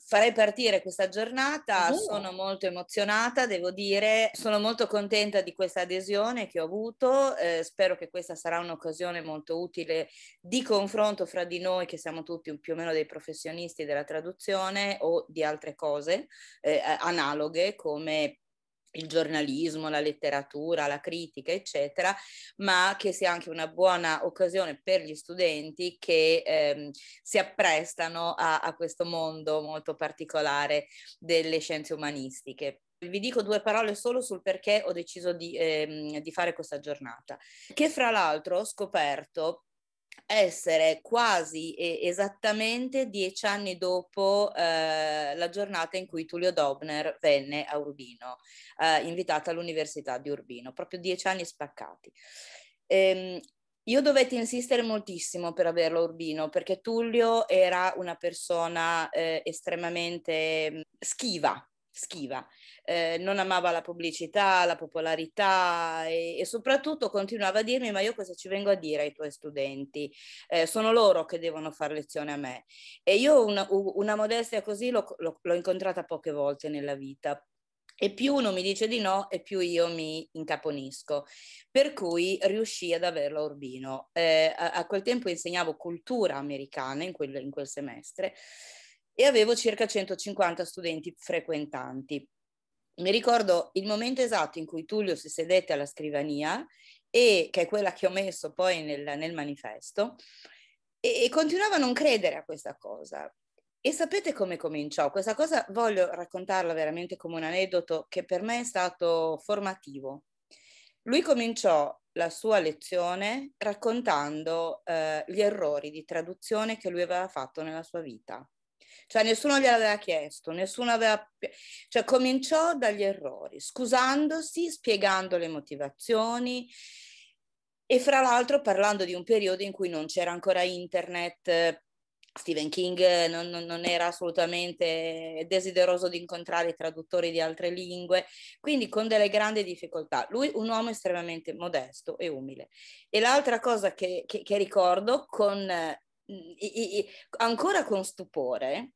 farei partire questa giornata, oh. sono molto emozionata, devo dire, sono molto contenta di questa adesione che ho avuto, eh, spero che questa sarà un'occasione molto utile di confronto fra di noi che siamo tutti più o meno dei professionisti della traduzione o di altre cose eh, eh analoghe come il giornalismo, la letteratura, la critica, eccetera, ma che sia anche una buona occasione per gli studenti che ehm, si apprestano a, a questo mondo molto particolare delle scienze umanistiche. Vi dico due parole solo sul perché ho deciso di, ehm, di, fare questa giornata, che fra l'altro ho scoperto essere quasi esattamente dieci anni dopo eh, la giornata in cui Tullio Dobner venne a Urbino, eh, invitata all'Università di Urbino, proprio dieci anni spaccati. Ehm, io dovetti insistere moltissimo per averlo a Urbino perché Tullio era una persona eh, estremamente mm, schiva, schiva, eh, non amava la pubblicità, la popolarità e, e, soprattutto continuava a dirmi ma io cosa ci vengo a dire ai tuoi studenti? Eh, sono loro che devono fare lezione a me. E io una, una modestia così l'ho, l'ho, l'ho incontrata poche volte nella vita, e più uno mi dice di no e più io mi incaponisco. Per cui riuscii ad averlo a Urbino. Eh, a, a, quel tempo insegnavo cultura americana in quel, in quel semestre e avevo circa 150 studenti frequentanti. Mi ricordo il momento esatto in cui Tullio si sedette alla scrivania, e, che è quella che ho messo poi nel, nel manifesto, e, e continuavo a non credere a questa cosa. E sapete come cominciò? Questa cosa voglio raccontarla veramente come un aneddoto che per me è stato formativo. Lui cominciò la sua lezione raccontando eh, gli errori di traduzione che lui aveva fatto nella sua vita. Cioè nessuno gliel'aveva chiesto, nessuno aveva... Cioè cominciò dagli errori, scusandosi, spiegando le motivazioni e fra l'altro parlando di un periodo in cui non c'era ancora internet, Stephen King non, non, era assolutamente desideroso di incontrare i traduttori di altre lingue, quindi con delle grandi difficoltà. Lui un uomo estremamente modesto e umile. E l'altra cosa che, che, che ricordo con, mm, ancora con stupore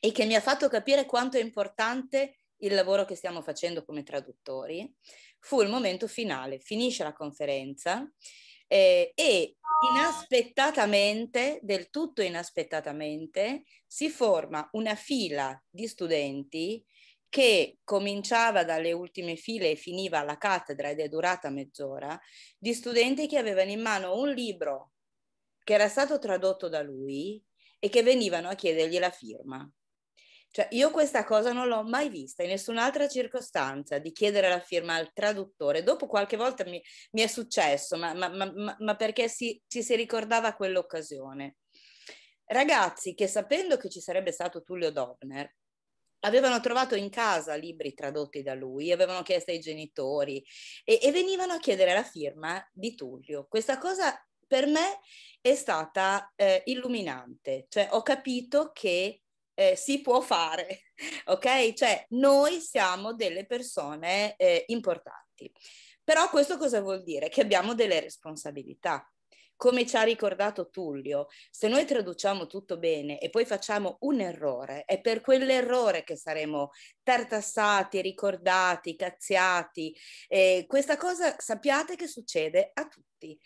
e che mi ha fatto capire quanto è importante il lavoro che stiamo facendo come traduttori, fu il momento finale. Finisce la conferenza eh, e inaspettatamente, del tutto inaspettatamente, si forma una fila di studenti che cominciava dalle ultime file e finiva alla cattedra ed è durata mezz'ora, di studenti che avevano in mano un libro che era stato tradotto da lui e che venivano a chiedergli la firma. Cioè, io questa cosa non l'ho mai vista in nessun'altra circostanza di chiedere la firma al traduttore. Dopo qualche volta mi, mi è successo, ma, ma, ma, ma perché si, ci si ricordava quell'occasione. Ragazzi che sapendo che ci sarebbe stato Tullio Dobner, avevano trovato in casa libri tradotti da lui, avevano chiesto ai genitori e, e venivano a chiedere la firma di Tullio. Questa cosa per me è stata eh, illuminante, cioè ho capito che eh, si può fare, ok? Cioè noi siamo delle persone eh, importanti. Però questo cosa vuol dire? Che abbiamo delle responsabilità. Come ci ha ricordato Tullio, se noi traduciamo tutto bene e poi facciamo un errore, è per quell'errore che saremo tartassati, ricordati, cazziati. Eh, questa cosa sappiate che succede a tutti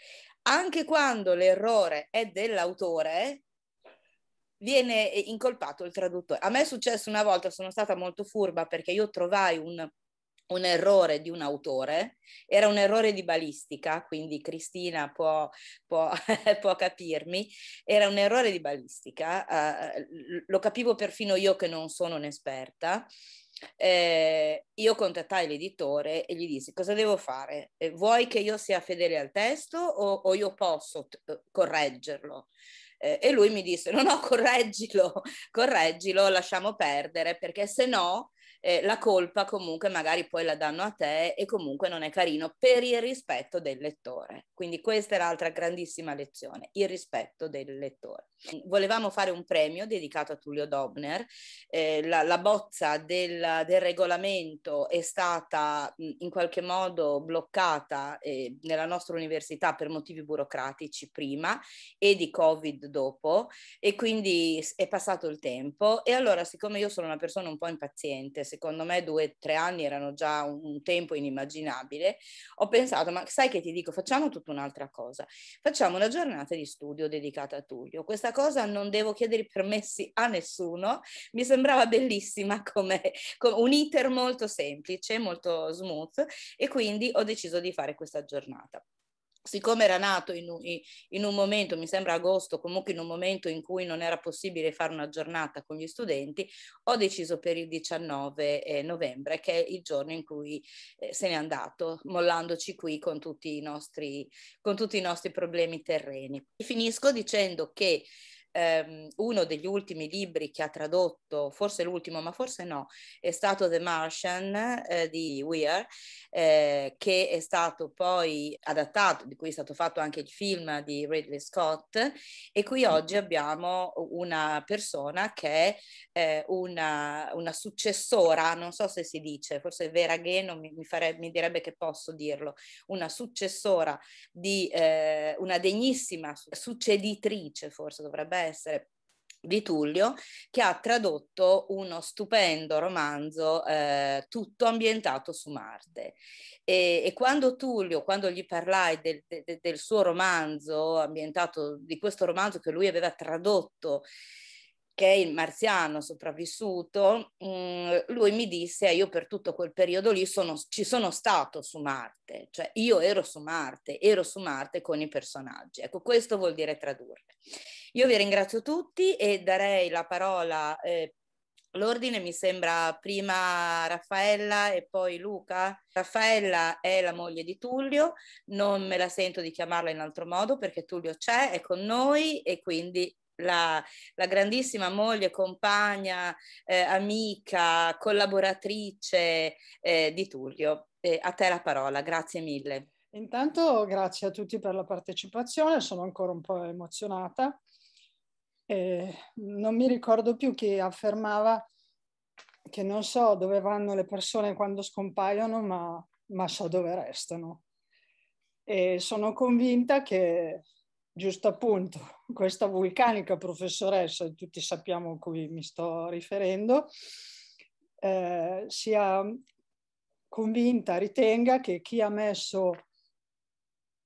anche quando l'errore è dell'autore, viene eh, incolpato il traduttore. A me è successo una volta, sono stata molto furba perché io trovai un, un errore di un autore, era un errore di balistica, quindi Cristina può, può, può capirmi, era un errore di balistica, eh, lo capivo perfino io che non sono un'esperta. Eh, io contattai l'editore e gli dissi cosa devo fare? Eh, vuoi che io sia fedele al testo o, o io posso t- correggerlo? Eh, e lui mi disse: No, no, correggilo, correggilo, lasciamo perdere perché se no eh, la colpa comunque magari poi la danno a te e comunque non è carino per il rispetto del lettore. Quindi questa è l'altra grandissima lezione, il rispetto del lettore. Volevamo fare un premio dedicato a Tullio Dobner, eh, la, la, bozza del, del, regolamento è stata in qualche modo bloccata eh, nella nostra università per motivi burocratici prima e di Covid dopo e quindi è passato il tempo e allora siccome io sono una persona un po' impaziente, secondo me due o tre anni erano già un, tempo inimmaginabile, ho pensato, ma sai che ti dico, facciamo tutta un'altra cosa, facciamo una giornata di studio dedicata a Tullio. Questa cosa non devo chiedere permessi a nessuno, mi sembrava bellissima come un iter molto semplice, molto smooth e quindi ho deciso di fare questa giornata siccome era nato in un, in un, momento, mi sembra agosto, comunque in un momento in cui non era possibile fare una giornata con gli studenti, ho deciso per il 19 eh, novembre, che è il giorno in cui eh, se n'è andato, mollandoci qui con tutti, nostri, con tutti i nostri problemi terreni. Finisco dicendo che ehm, uno degli ultimi libri che ha tradotto, forse l'ultimo ma forse no, è stato The Martian eh, di Weir, eh, che è stato poi adattato, di cui è stato fatto anche il film di Ridley Scott e qui mm. oggi abbiamo una persona che è eh, una, una successora, non so se si dice, forse Vera Gheno mi, mi, fare, mi direbbe che posso dirlo, una successora di eh, una degnissima succeditrice, forse dovrebbe essere di Tullio che ha tradotto uno stupendo romanzo eh, tutto ambientato su Marte e, e, quando Tullio quando gli parlai del, de, del suo romanzo ambientato di questo romanzo che lui aveva tradotto che è il marziano sopravvissuto, mh, mm, lui mi disse, io per tutto quel periodo lì sono, ci sono stato su Marte, cioè io ero su Marte, ero su Marte con i personaggi. Ecco, questo vuol dire tradurre. Io vi ringrazio tutti e darei la parola, eh, l'ordine mi sembra prima Raffaella e poi Luca. Raffaella è la moglie di Tullio, non me la sento di chiamarla in altro modo perché Tullio c'è, è con noi e quindi la, la grandissima moglie, compagna, eh, amica, collaboratrice eh, di Tullio. Eh, a te la parola, grazie mille. Intanto grazie a tutti per la partecipazione, sono ancora un po' emozionata. non mi ricordo più chi affermava che non so dove vanno le persone quando scompaiono, ma, ma so dove restano. E sono convinta che, giusto appunto, questa vulcanica professoressa, tutti sappiamo a cui mi sto riferendo, eh, sia convinta, ritenga che chi ha messo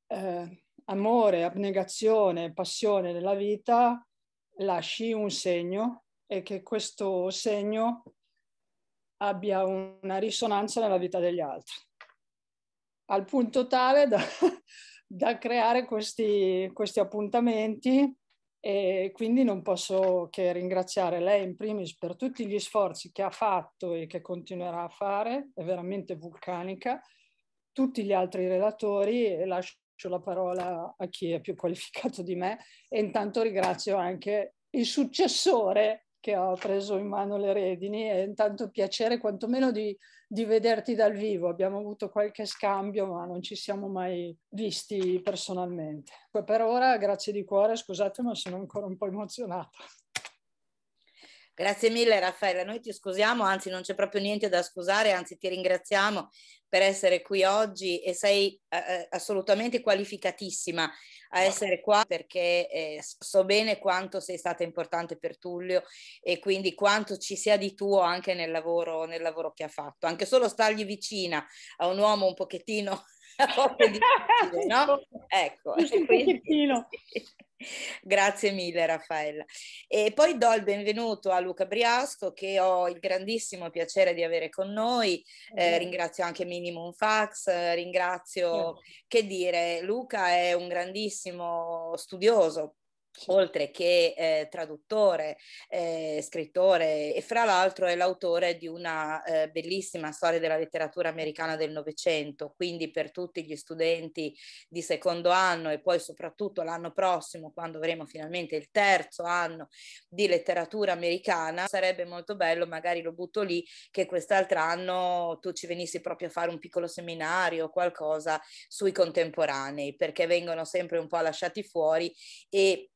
eh, amore, abnegazione, passione nella vita lasci un segno e che questo segno abbia una risonanza nella vita degli altri. Al punto tale da da creare questi, questi appuntamenti e quindi non posso che ringraziare lei in primis per tutti gli sforzi che ha fatto e che continuerà a fare, è veramente vulcanica, tutti gli altri relatori e lascio la parola a chi è più qualificato di me e intanto ringrazio anche il successore che ha preso in mano le redini e intanto piacere quantomeno di di vederti dal vivo. Abbiamo avuto qualche scambio, ma non ci siamo mai visti personalmente. per ora, grazie di cuore, scusate, ma sono ancora un po' emozionata. Grazie mille Raffaella, noi ti scusiamo, anzi non c'è proprio niente da scusare, anzi ti ringraziamo per essere qui oggi e sei eh, eh assolutamente qualificatissima a essere qua perché eh, so bene quanto sei stata importante per Tullio e quindi quanto ci sia di tuo anche nel lavoro, nel lavoro che ha fatto. Anche solo stargli vicina a un uomo un pochettino... no? Ecco. Un pochettino. Quindi... Grazie mille Raffaella. E poi do il benvenuto a Luca Briasco che ho il grandissimo piacere di avere con noi. Eh, ringrazio anche Minimum Fax, ringrazio, che dire, Luca è un grandissimo studioso, oltre che eh, traduttore, eh, scrittore e fra l'altro è l'autore di una eh, bellissima storia della letteratura americana del Novecento, quindi per tutti gli studenti di secondo anno e poi soprattutto l'anno prossimo, quando avremo finalmente il terzo anno di letteratura americana, sarebbe molto bello, magari lo butto lì, che quest'altro anno tu ci venissi proprio a fare un piccolo seminario o qualcosa sui contemporanei, perché vengono sempre un po' lasciati fuori e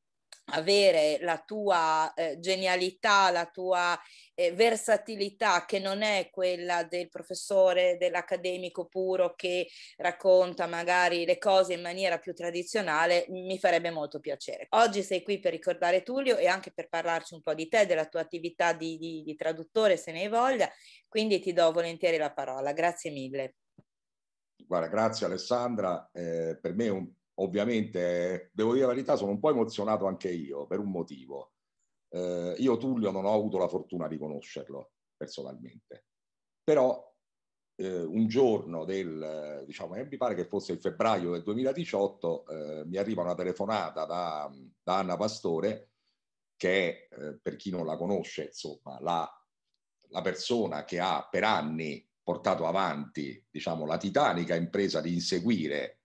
avere la tua eh, genialità, la tua eh, versatilità che non è quella del professore, dell'accademico puro che racconta magari le cose in maniera più tradizionale, mi farebbe molto piacere. Oggi sei qui per ricordare Tullio e anche per parlarci un po' di te, della tua attività di, di, di traduttore se ne hai voglia, quindi ti do volentieri la parola. Grazie mille. Guarda, grazie Alessandra, eh, per me è un ovviamente, devo dire la verità, sono un po' emozionato anche io per un motivo. Eh, io Tullio non ho avuto la fortuna di conoscerlo personalmente, però eh, un giorno del, diciamo, eh, mi pare che fosse il febbraio del 2018, eh, mi arriva una telefonata da, da Anna Pastore, che è, eh, per chi non la conosce, insomma, la, la persona che ha per anni portato avanti diciamo, la titanica impresa di inseguire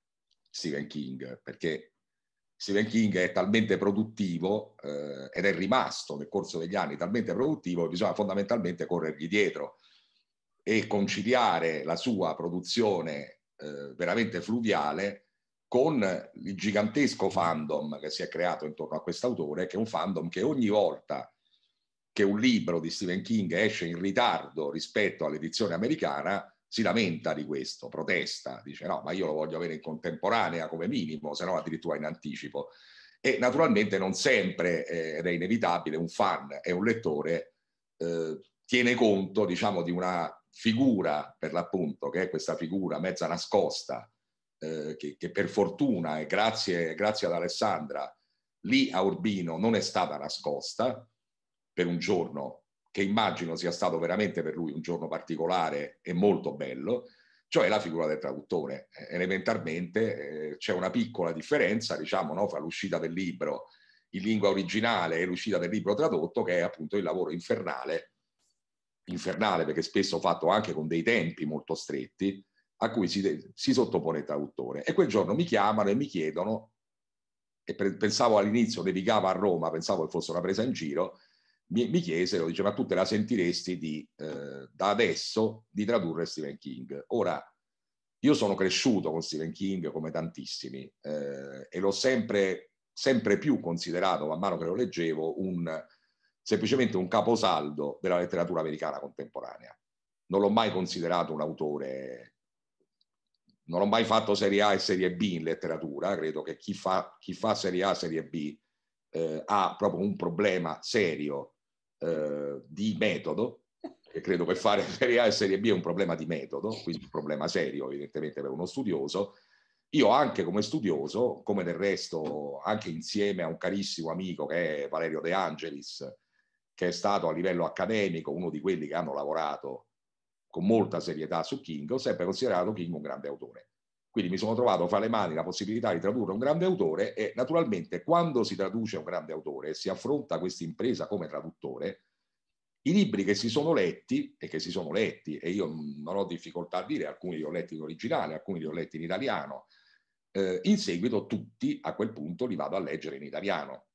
Stephen King, perché Stephen King è talmente produttivo eh, ed è rimasto nel corso degli anni talmente produttivo che bisogna fondamentalmente corrergli dietro e conciliare la sua produzione eh, veramente fluviale con il gigantesco fandom che si è creato intorno a quest'autore, che è un fandom che ogni volta che un libro di Stephen King esce in ritardo rispetto all'edizione americana, si lamenta di questo, protesta, dice no, ma io lo voglio avere in contemporanea come minimo, se no addirittura in anticipo. E naturalmente non sempre, eh, ed è inevitabile, un fan e un lettore eh, tiene conto, diciamo, di una figura, per l'appunto, che è questa figura mezza nascosta, eh, che, che, per fortuna e grazie, grazie ad Alessandra lì a Urbino non è stata nascosta per un giorno che immagino sia stato veramente per lui un giorno particolare e molto bello, cioè la figura del traduttore. Eh, elementarmente eh, c'è una piccola differenza, diciamo, no, fra l'uscita del libro in lingua originale e l'uscita del libro tradotto, che è appunto il lavoro infernale, infernale perché spesso fatto anche con dei tempi molto stretti, a cui si, si sottopone il traduttore. E quel giorno mi chiamano e mi chiedono, e pensavo all'inizio, nevicava a Roma, pensavo che fosse una presa in giro, mi, mi chiesero, diceva, tu te la sentiresti di, eh, da adesso di tradurre Stephen King. Ora, io sono cresciuto con Stephen King come tantissimi eh, e l'ho sempre, sempre più considerato, man mano che lo leggevo, un, semplicemente un caposaldo della letteratura americana contemporanea. Non l'ho mai considerato un autore non ho mai fatto Serie A e Serie B in letteratura, credo che chi fa, chi fa Serie A e Serie B eh, ha proprio un problema serio eh, di metodo, che credo che fare Serie A e Serie B è un problema di metodo, quindi un problema serio evidentemente per uno studioso, io anche come studioso, come del resto anche insieme a un carissimo amico che è Valerio De Angelis, che è stato a livello accademico uno di quelli che hanno lavorato con molta serietà su King, ho sempre considerato King un grande autore. Quindi mi sono trovato fra le mani la possibilità di tradurre un grande autore e naturalmente quando si traduce un grande autore e si affronta questa impresa come traduttore, i libri che si sono letti e che si sono letti, e io non ho difficoltà a dire, alcuni li ho letti in originale, alcuni li ho letti in italiano, eh, in seguito tutti a quel punto li vado a leggere in italiano.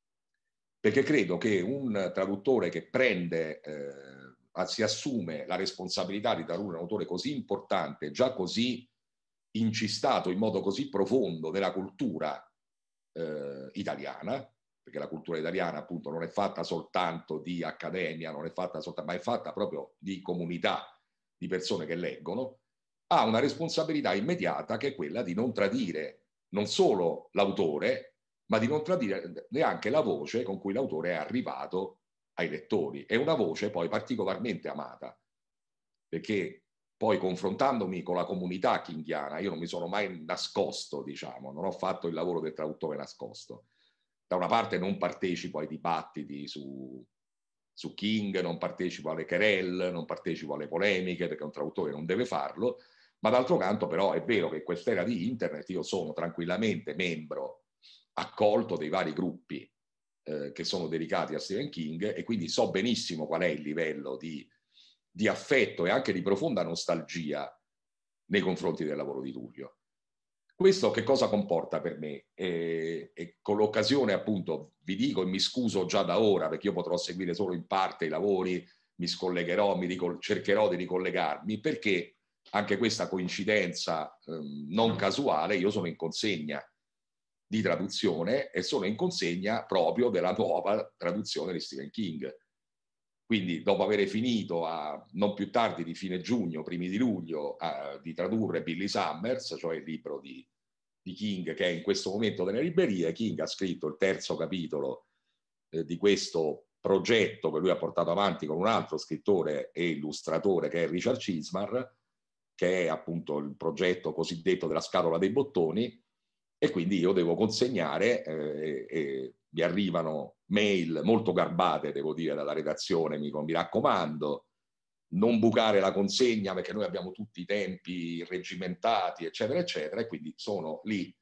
Perché credo che un traduttore che prende... Eh, si assume la responsabilità di tradurre un autore così importante, già così incistato in modo così profondo nella cultura eh, italiana, perché la cultura italiana appunto non è fatta soltanto di accademia, non è fatta soltanto, ma è fatta proprio di comunità di persone che leggono, ha una responsabilità immediata che è quella di non tradire non solo l'autore, ma di non tradire neanche la voce con cui l'autore è arrivato ai lettori. È una voce poi particolarmente amata, perché poi confrontandomi con la comunità kinghiana, io non mi sono mai nascosto, diciamo, non ho fatto il lavoro del traduttore nascosto. Da una parte non partecipo ai dibattiti su, su King, non partecipo alle querelle, non partecipo alle polemiche, perché un traduttore non deve farlo, ma d'altro canto però è vero che in quest'era di internet io sono tranquillamente membro accolto dei vari gruppi eh, che sono dedicati a Stephen King e quindi so benissimo qual è il livello di di affetto e anche di profonda nostalgia nei confronti del lavoro di Tullio. Questo che cosa comporta per me? E, e con l'occasione appunto vi dico e mi scuso già da ora perché io potrò seguire solo in parte i lavori, mi scollegherò, mi ricol- cercherò di ricollegarmi perché anche questa coincidenza ehm, non casuale, io sono in consegna di traduzione e sono in consegna proprio della nuova traduzione di Stephen King quindi dopo aver finito a non più tardi di fine giugno, primi di luglio, a, di tradurre Billy Summers, cioè il libro di, di, King che è in questo momento nelle librerie, King ha scritto il terzo capitolo eh, di questo progetto che lui ha portato avanti con un altro scrittore e illustratore che è Richard Cismar, che è appunto il progetto cosiddetto della scatola dei bottoni, e quindi io devo consegnare eh, mi arrivano mail molto garbate, devo dire, dalla redazione, mi, mi raccomando, non bucare la consegna perché noi abbiamo tutti i tempi reggimentati, eccetera, eccetera, e quindi sono lì,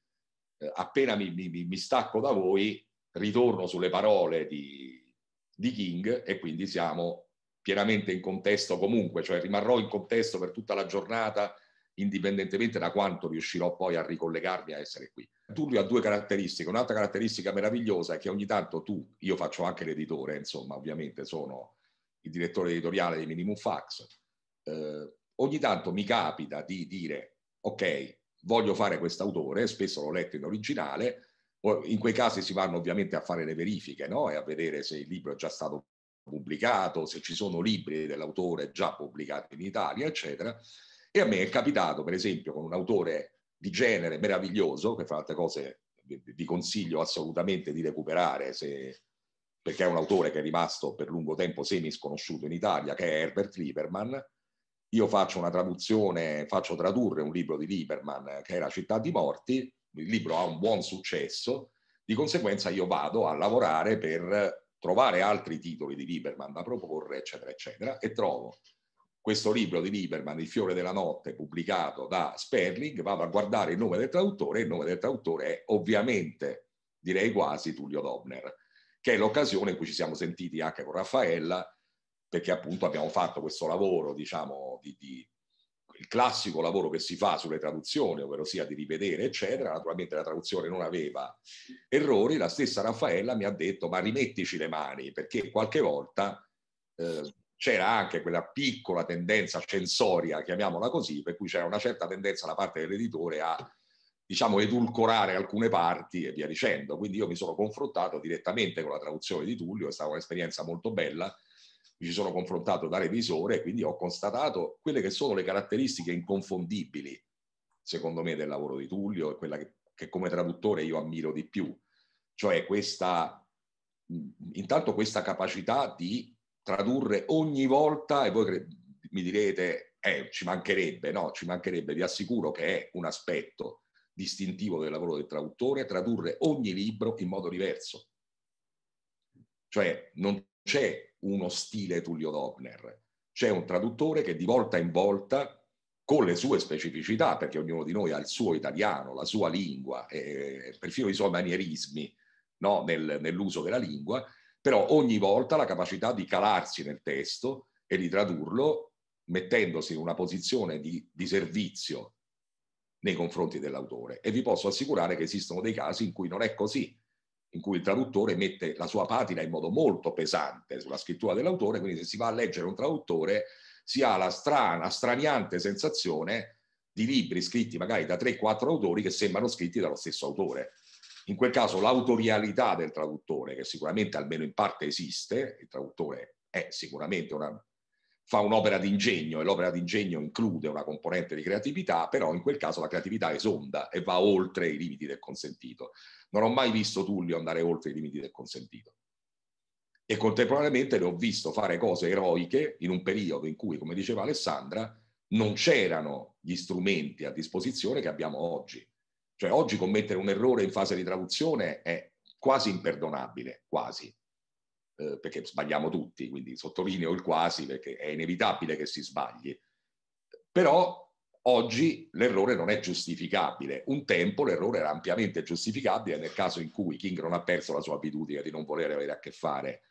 eh, appena mi, mi, mi, stacco da voi, ritorno sulle parole di, di King e quindi siamo pienamente in contesto comunque, cioè rimarrò in contesto per tutta la giornata indipendentemente da quanto riuscirò poi a ricollegarmi a essere qui. Tullio ha due caratteristiche, un'altra caratteristica meravigliosa è che ogni tanto tu, io faccio anche l'editore, insomma ovviamente sono il direttore editoriale di Minimum Fax, eh, ogni tanto mi capita di dire ok, voglio fare quest'autore, spesso l'ho letto in originale, in quei casi si vanno ovviamente a fare le verifiche no? e a vedere se il libro è già stato pubblicato, se ci sono libri dell'autore già pubblicati in Italia, eccetera. E a me è capitato, per esempio, con un autore di genere meraviglioso, che fra altre cose vi consiglio assolutamente di recuperare, se, perché è un autore che è rimasto per lungo tempo semi sconosciuto in Italia, che è Herbert Lieberman. Io faccio una traduzione, faccio tradurre un libro di Lieberman che era Città di Morti, il libro ha un buon successo, di conseguenza io vado a lavorare per trovare altri titoli di Lieberman da proporre, eccetera, eccetera, e trovo questo libro di Lieberman, Il fiore della notte, pubblicato da Sperling, vado a guardare il nome del traduttore, e il nome del traduttore è ovviamente, direi quasi, Tullio Dobner, che è l'occasione in cui ci siamo sentiti anche con Raffaella, perché appunto abbiamo fatto questo lavoro, diciamo, di, di il classico lavoro che si fa sulle traduzioni, ovvero sia di rivedere, eccetera, naturalmente la traduzione non aveva errori, la stessa Raffaella mi ha detto ma rimettici le mani, perché qualche volta eh, c'era anche quella piccola tendenza censoria, chiamiamola così, per cui c'era una certa tendenza da parte dell'editore a diciamo edulcorare alcune parti e via dicendo. Quindi io mi sono confrontato direttamente con la traduzione di Tullio, è stata un'esperienza molto bella, mi ci sono confrontato da revisore e quindi ho constatato quelle che sono le caratteristiche inconfondibili, secondo me, del lavoro di Tullio e quella che, che come traduttore io ammiro di più, cioè questa, intanto questa capacità di tradurre ogni volta e voi cre- mi direte, eh, ci mancherebbe, no, ci mancherebbe, vi assicuro che è un aspetto distintivo del lavoro del traduttore, tradurre ogni libro in modo diverso. Cioè non c'è uno stile Tullio Dobner, c'è un traduttore che di volta in volta, con le sue specificità, perché ognuno di noi ha il suo italiano, la sua lingua, eh, perfino i suoi manierismi no, nel, nell'uso della lingua, però ogni volta la capacità di calarsi nel testo e di tradurlo mettendosi in una posizione di, di servizio nei confronti dell'autore. E vi posso assicurare che esistono dei casi in cui non è così, in cui il traduttore mette la sua patina in modo molto pesante sulla scrittura dell'autore, quindi se si va a leggere un traduttore si ha la strana, straniante sensazione di libri scritti magari da 3-4 autori che sembrano scritti dallo stesso autore. In quel caso l'autorialità del traduttore, che sicuramente almeno in parte esiste, il traduttore è sicuramente una, fa un'opera d'ingegno e l'opera d'ingegno include una componente di creatività, però in quel caso la creatività esonda e va oltre i limiti del consentito. Non ho mai visto Tullio andare oltre i limiti del consentito. E contemporaneamente le ho visto fare cose eroiche in un periodo in cui, come diceva Alessandra, non c'erano gli strumenti a disposizione che abbiamo oggi. Cioè oggi commettere un errore in fase di traduzione è quasi imperdonabile, quasi, eh, perché sbagliamo tutti, quindi sottolineo il quasi perché è inevitabile che si sbagli. Però Oggi l'errore non è giustificabile. Un tempo l'errore era ampiamente giustificabile nel caso in cui King non ha perso la sua abitudine di non volere avere a che fare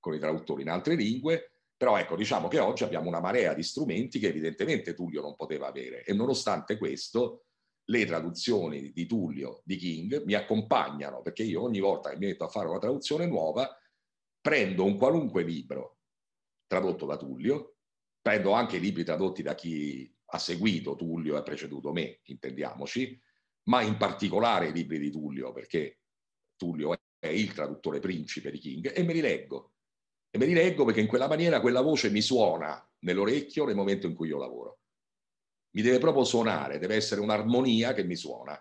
con i traduttori in altre lingue. Però ecco, diciamo che oggi abbiamo una marea di strumenti che evidentemente Tullio non poteva avere e nonostante questo le traduzioni di Tullio, di King, mi accompagnano, perché io ogni volta che mi metto a fare una traduzione nuova, prendo un qualunque libro tradotto da Tullio, prendo anche libri tradotti da chi ha seguito Tullio e ha preceduto me, intendiamoci, ma in particolare i libri di Tullio, perché Tullio è il traduttore principe di King, e me li leggo. E me li leggo perché in quella maniera quella voce mi suona nell'orecchio nel momento in cui io lavoro mi deve proprio suonare, deve essere un'armonia che mi suona.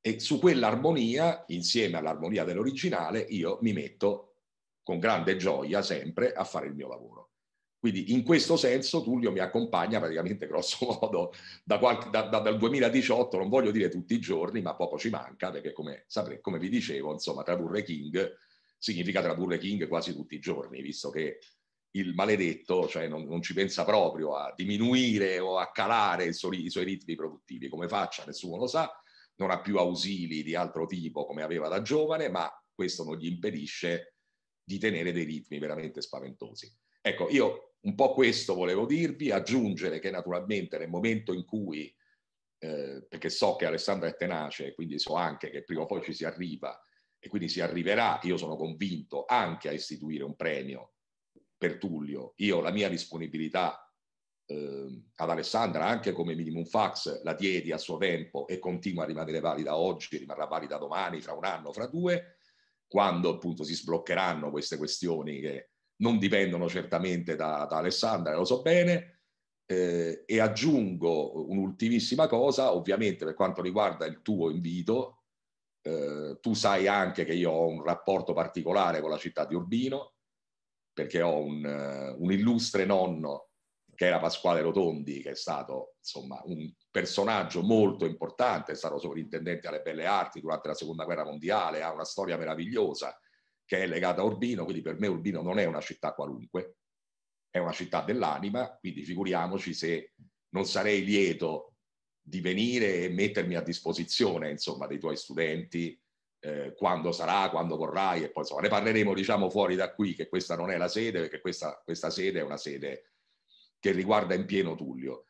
E su quell'armonia, insieme all'armonia dell'originale, io mi metto con grande gioia sempre a fare il mio lavoro. Quindi in questo senso Tullio mi accompagna praticamente grosso modo da qualche, da, da, dal 2018, non voglio dire tutti i giorni, ma poco ci manca, perché come, sapre, come vi dicevo, insomma, tradurre King significa tradurre King quasi tutti i giorni, visto che il maledetto cioè non, non, ci pensa proprio a diminuire o a calare suo, i suoi ritmi produttivi. Come faccia nessuno lo sa, non ha più ausili di altro tipo come aveva da giovane, ma questo non gli impedisce di tenere dei ritmi veramente spaventosi. Ecco, io un po' questo volevo dirvi, aggiungere che naturalmente nel momento in cui, eh, perché so che Alessandro è tenace, quindi so anche che prima o poi ci si arriva e quindi si arriverà, io sono convinto, anche a istituire un premio per Tullio, io la mia disponibilità eh, ad Alessandra, anche come minimum fax, la diedi a suo tempo e continua a rimanere valida oggi, rimarrà valida domani, fra un anno, fra due, quando appunto si sbloccheranno queste questioni che non dipendono certamente da, da Alessandra, lo so bene. Eh, e aggiungo un'ultimissima cosa, ovviamente per quanto riguarda il tuo invito, eh, tu sai anche che io ho un rapporto particolare con la città di Urbino, perché ho un, eh, un illustre nonno che era Pasquale Rotondi, che è stato insomma un personaggio molto importante, è stato sovrintendente alle belle arti durante la seconda guerra mondiale, ha una storia meravigliosa che è legata a Urbino, quindi per me Urbino non è una città qualunque, è una città dell'anima, quindi figuriamoci se non sarei lieto di venire e mettermi a disposizione insomma dei tuoi studenti eh, quando sarà, quando vorrai e poi insomma ne parleremo diciamo fuori da qui che questa non è la sede perché questa, questa sede è una sede che riguarda in pieno Tullio.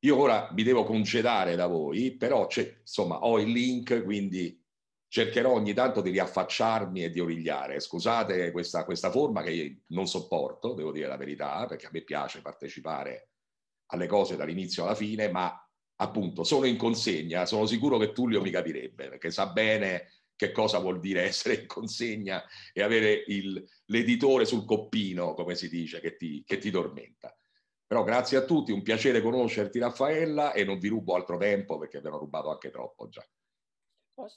Io ora mi devo concedere da voi, però insomma ho il link, quindi cercherò ogni tanto di riaffacciarmi e di origliare. Scusate questa, questa forma che io non sopporto, devo dire la verità, perché a me piace partecipare alle cose dall'inizio alla fine, ma appunto sono in consegna, sono sicuro che Tullio mi capirebbe, perché sa bene che cosa vuol dire essere in consegna e avere il, l'editore sul coppino, come si dice, che ti, che ti tormenta. Però grazie a tutti, un piacere conoscerti Raffaella e non vi rubo altro tempo perché ve l'ho rubato anche troppo già.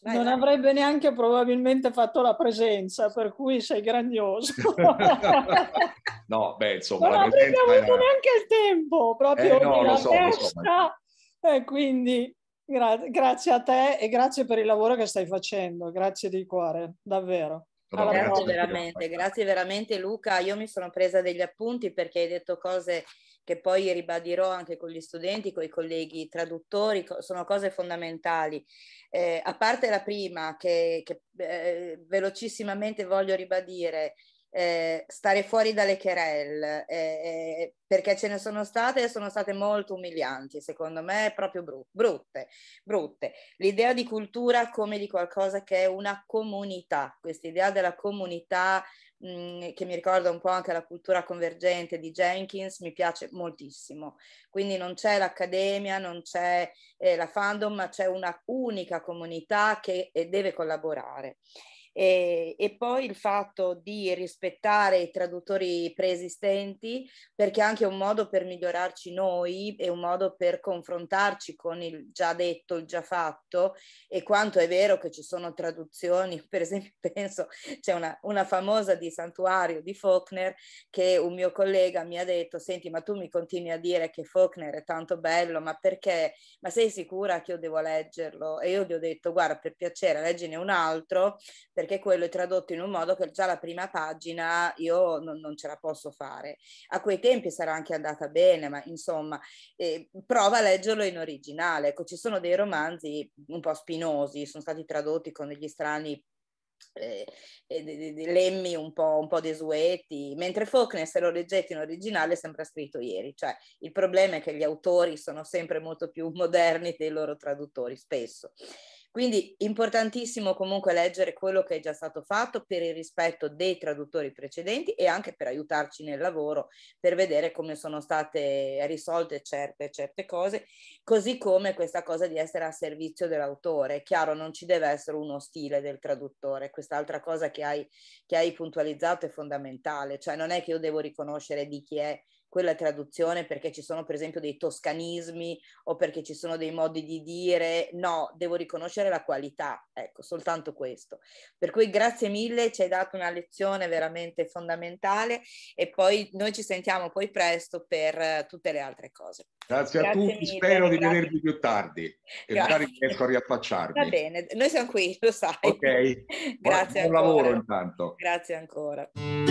non avrebbe neanche probabilmente fatto la presenza, per cui sei grandioso. no, beh, insomma, non avrebbe avuto era... neanche il tempo proprio eh, no, so, testa, so, ma... e eh, quindi Gra- grazie a te e grazie per il lavoro che stai facendo, grazie di cuore, davvero. Allora, grazie, veramente, grazie veramente Luca, io mi sono presa degli appunti perché hai detto cose che poi ribadirò anche con gli studenti, con i colleghi traduttori, sono cose fondamentali. Eh, a parte la prima che, che eh, velocissimamente voglio ribadire, eh, stare fuori dalle querelle, eh, eh, perché ce ne sono state e sono state molto umilianti, secondo me proprio bru- brutte, brutte. L'idea di cultura come di qualcosa che è una comunità, questa idea della comunità mm, che mi ricorda un po' anche la cultura convergente di Jenkins, mi piace moltissimo. Quindi non c'è l'accademia, non c'è eh, la fandom, ma c'è una unica comunità che deve collaborare. E, e, poi il fatto di rispettare i traduttori preesistenti perché è anche un modo per migliorarci noi, è un modo per confrontarci con il già detto, il già fatto e quanto è vero che ci sono traduzioni, per esempio penso c'è una, una famosa di Santuario di Faulkner che un mio collega mi ha detto, senti ma tu mi continui a dire che Faulkner è tanto bello, ma perché? Ma sei sicura che io devo leggerlo? E io gli ho detto guarda per piacere leggine un altro perché perché quello è tradotto in un modo che già la prima pagina io non, non ce la posso fare. A quei tempi sarà anche andata bene, ma insomma, eh, prova a leggerlo in originale. Ecco, ci sono dei romanzi un po' spinosi, sono stati tradotti con degli strani eh, eh, lemmi un po', un po' desueti, mentre Faulkner se lo leggete in originale sembra scritto ieri, cioè il problema è che gli autori sono sempre molto più moderni dei loro traduttori, spesso. Quindi importantissimo comunque leggere quello che è già stato fatto per il rispetto dei traduttori precedenti e anche per aiutarci nel lavoro, per vedere come sono state risolte certe, certe cose, così come questa cosa di essere a servizio dell'autore. È chiaro, non ci deve essere uno stile del traduttore, quest'altra cosa che hai, che hai puntualizzato è fondamentale, cioè non è che io devo riconoscere di chi è quella traduzione perché ci sono per esempio dei toscanismi o perché ci sono dei modi di dire no, devo riconoscere la qualità, ecco, soltanto questo. Per cui grazie mille, ci hai dato una lezione veramente fondamentale e poi noi ci sentiamo poi presto per eh, tutte le altre cose. Grazie, grazie a tutti, mille, spero grazie. di vedervi più tardi e magari riesco a riaffacciarmi. Va bene, noi siamo qui, lo sai. Ok, grazie buon, buon lavoro intanto. Grazie ancora.